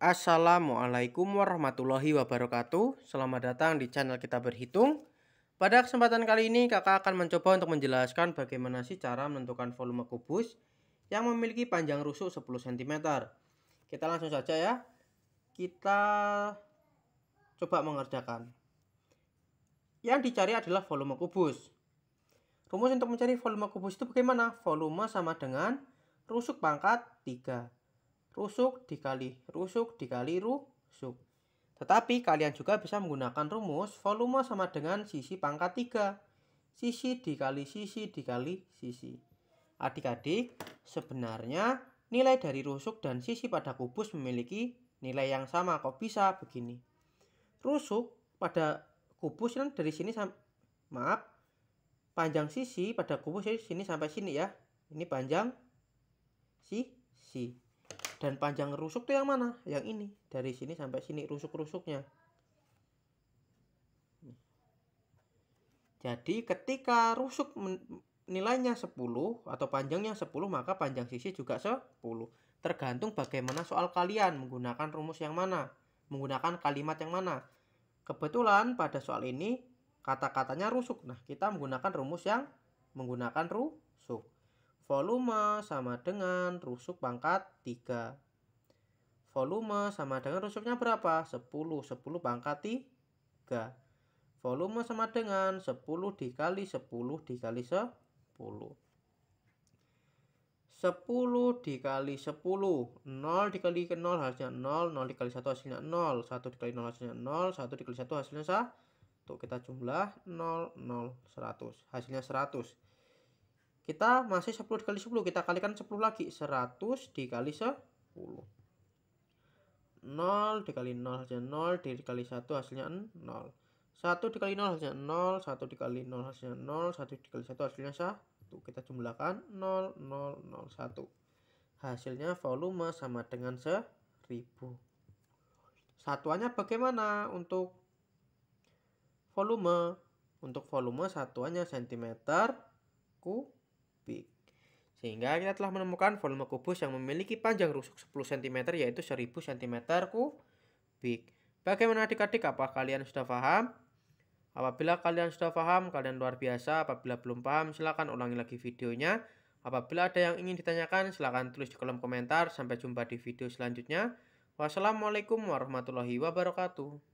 Assalamualaikum warahmatullahi wabarakatuh Selamat datang di channel kita berhitung Pada kesempatan kali ini kakak akan mencoba untuk menjelaskan bagaimana sih cara menentukan volume kubus Yang memiliki panjang rusuk 10 cm Kita langsung saja ya Kita coba mengerjakan Yang dicari adalah volume kubus Rumus untuk mencari volume kubus itu bagaimana? Volume sama dengan rusuk pangkat 3 rusuk dikali rusuk dikali rusuk. Tetapi kalian juga bisa menggunakan rumus volume sama dengan sisi pangkat 3. Sisi dikali sisi dikali sisi. Adik-adik, sebenarnya nilai dari rusuk dan sisi pada kubus memiliki nilai yang sama. Kok bisa begini? Rusuk pada kubus kan dari sini maaf panjang sisi pada kubus dari sini sampai sini ya. Ini panjang sisi dan panjang rusuk tuh yang mana yang ini dari sini sampai sini rusuk-rusuknya jadi ketika rusuk nilainya 10 atau panjangnya 10 maka panjang sisi juga 10 tergantung bagaimana soal kalian menggunakan rumus yang mana menggunakan kalimat yang mana kebetulan pada soal ini kata-katanya rusuk nah kita menggunakan rumus yang menggunakan rusuk Volume sama dengan rusuk pangkat 3. Volume sama dengan rusuknya berapa? 10. 10 pangkat 3. Volume sama dengan 10 dikali 10 dikali 10. 10 dikali 10. 0 dikali 0 hasilnya 0. 0 dikali 1 hasilnya 0. 1 dikali 0 hasilnya 0. 1 dikali 1 hasilnya 1. kita jumlah 0, 0, 100. Hasilnya 100. Kita masih 10 dikali 10. Kita kalikan 10 lagi. 100 dikali 10. 0 dikali 0 hasilnya 0 dikali 1 hasilnya 0 1 dikali 0 hasilnya 0 1 dikali 0 hasilnya 0 1 dikali 1 hasilnya 1 kita jumlahkan 0 0 0 1 hasilnya volume sama dengan 1000 satuannya bagaimana untuk volume untuk volume satuannya cm kubik kubik. Sehingga kita telah menemukan volume kubus yang memiliki panjang rusuk 10 cm yaitu 1000 cm kubik. Bagaimana adik-adik apa kalian sudah paham? Apabila kalian sudah paham, kalian luar biasa. Apabila belum paham, silakan ulangi lagi videonya. Apabila ada yang ingin ditanyakan, silakan tulis di kolom komentar. Sampai jumpa di video selanjutnya. Wassalamualaikum warahmatullahi wabarakatuh.